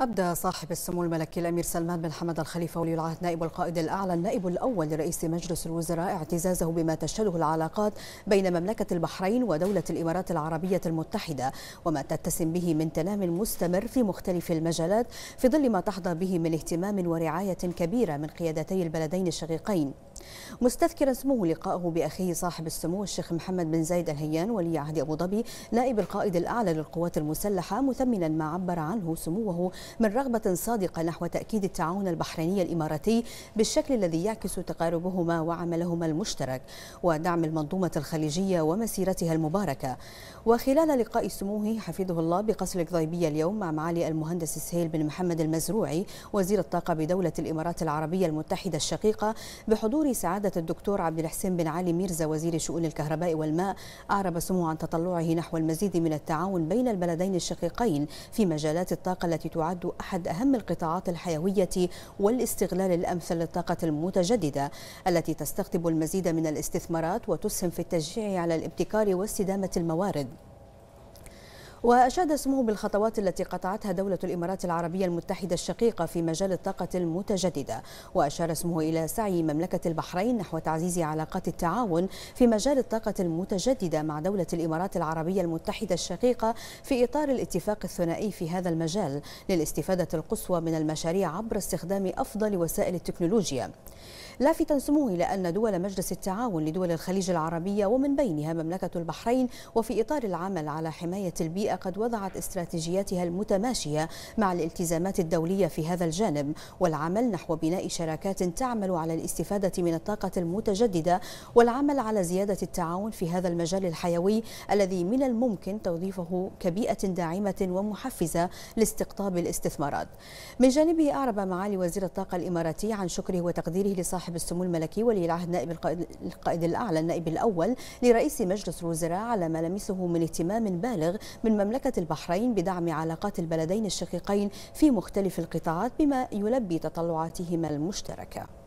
أبدى صاحب السمو الملكي الأمير سلمان بن حمد الخليفة ولي العهد نائب القائد الأعلى النائب الأول لرئيس مجلس الوزراء اعتزازه بما تشهده العلاقات بين مملكة البحرين ودولة الإمارات العربية المتحدة وما تتسم به من تنام مستمر في مختلف المجالات في ظل ما تحظى به من اهتمام ورعاية كبيرة من قيادتي البلدين الشقيقين مستذكرا سموه لقائه باخيه صاحب السمو الشيخ محمد بن زايد الهيان ولي عهد ابو ظبي نائب القائد الاعلى للقوات المسلحه مثمنا ما عبر عنه سموه من رغبه صادقه نحو تاكيد التعاون البحريني الاماراتي بالشكل الذي يعكس تقاربهما وعملهما المشترك ودعم المنظومه الخليجيه ومسيرتها المباركه وخلال لقاء سموه حفظه الله بقصر القضيبيه اليوم مع معالي المهندس سهيل بن محمد المزروعي وزير الطاقه بدوله الامارات العربيه المتحده الشقيقه بحضور سعادة الدكتور عبد الحسين بن علي ميرزا وزير شؤون الكهرباء والماء أعرب سموه عن تطلعه نحو المزيد من التعاون بين البلدين الشقيقين في مجالات الطاقة التي تعد أحد أهم القطاعات الحيوية والاستغلال الأمثل للطاقة المتجددة التي تستقطب المزيد من الاستثمارات وتسهم في التشجيع على الابتكار واستدامة الموارد وأشاد اسمه بالخطوات التي قطعتها دولة الإمارات العربية المتحدة الشقيقة في مجال الطاقة المتجددة وأشار اسمه إلى سعي مملكة البحرين نحو تعزيز علاقات التعاون في مجال الطاقة المتجددة مع دولة الإمارات العربية المتحدة الشقيقة في إطار الاتفاق الثنائي في هذا المجال للاستفادة القصوى من المشاريع عبر استخدام أفضل وسائل التكنولوجيا لافتا سموه إلى أن دول مجلس التعاون لدول الخليج العربية ومن بينها مملكة البحرين وفي إطار العمل على حماية البيئة قد وضعت استراتيجياتها المتماشية مع الالتزامات الدولية في هذا الجانب والعمل نحو بناء شراكات تعمل على الاستفادة من الطاقة المتجددة والعمل على زيادة التعاون في هذا المجال الحيوي الذي من الممكن توظيفه كبيئة داعمة ومحفزة لاستقطاب الاستثمارات من جانبه أعرب معالي وزير الطاقة الإماراتي عن شكره وتقديره لصاحب صاحب السمو الملكي ولي العهد نائب القائد الأعلى النائب الأول لرئيس مجلس الوزراء على ما لمسه من اهتمام بالغ من مملكة البحرين بدعم علاقات البلدين الشقيقين في مختلف القطاعات بما يلبي تطلعاتهما المشتركه